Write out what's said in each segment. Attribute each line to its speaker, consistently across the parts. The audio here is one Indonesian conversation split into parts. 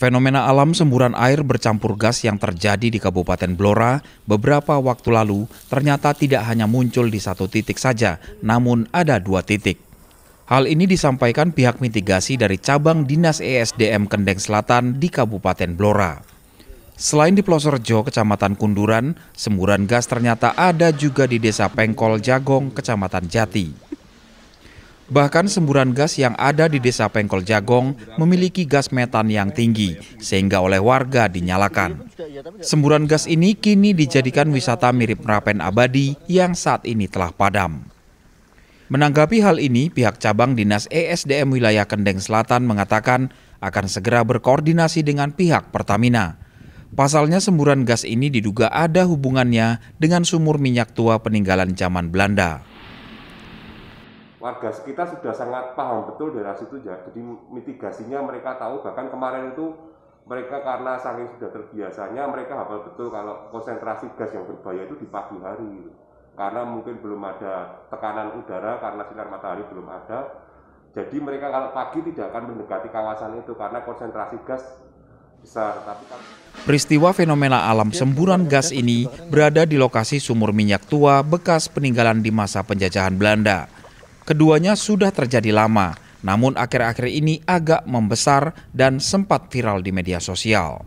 Speaker 1: Fenomena alam semburan air bercampur gas yang terjadi di Kabupaten Blora beberapa waktu lalu ternyata tidak hanya muncul di satu titik saja, namun ada dua titik. Hal ini disampaikan pihak mitigasi dari cabang Dinas ESDM Kendeng Selatan di Kabupaten Blora. Selain di Plosorjo, Kecamatan Kunduran, semburan gas ternyata ada juga di Desa Pengkol Jagong, Kecamatan Jati. Bahkan semburan gas yang ada di desa Pengkol Jagong memiliki gas metan yang tinggi, sehingga oleh warga dinyalakan. Semburan gas ini kini dijadikan wisata mirip Merapen Abadi yang saat ini telah padam. Menanggapi hal ini, pihak cabang Dinas ESDM Wilayah Kendeng Selatan mengatakan akan segera berkoordinasi dengan pihak Pertamina. Pasalnya semburan gas ini diduga ada hubungannya dengan sumur minyak tua peninggalan zaman Belanda
Speaker 2: warga sekitar sudah sangat paham betul daerah situ ya. Jadi mitigasinya mereka tahu bahkan kemarin itu mereka karena saking sudah terbiasanya mereka hafal betul kalau konsentrasi gas yang berbahaya itu di pagi hari gitu. Karena mungkin belum ada tekanan udara karena sinar matahari belum ada. Jadi mereka kalau pagi tidak akan mendekati kawasan itu karena konsentrasi gas besar. Tapi kan...
Speaker 1: Peristiwa fenomena alam semburan gas ini berada di lokasi sumur minyak tua bekas peninggalan di masa penjajahan Belanda. Keduanya sudah terjadi lama, namun akhir-akhir ini agak membesar dan sempat viral di media sosial.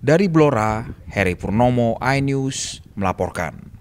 Speaker 1: Dari Blora, Heri Purnomo, iNews melaporkan.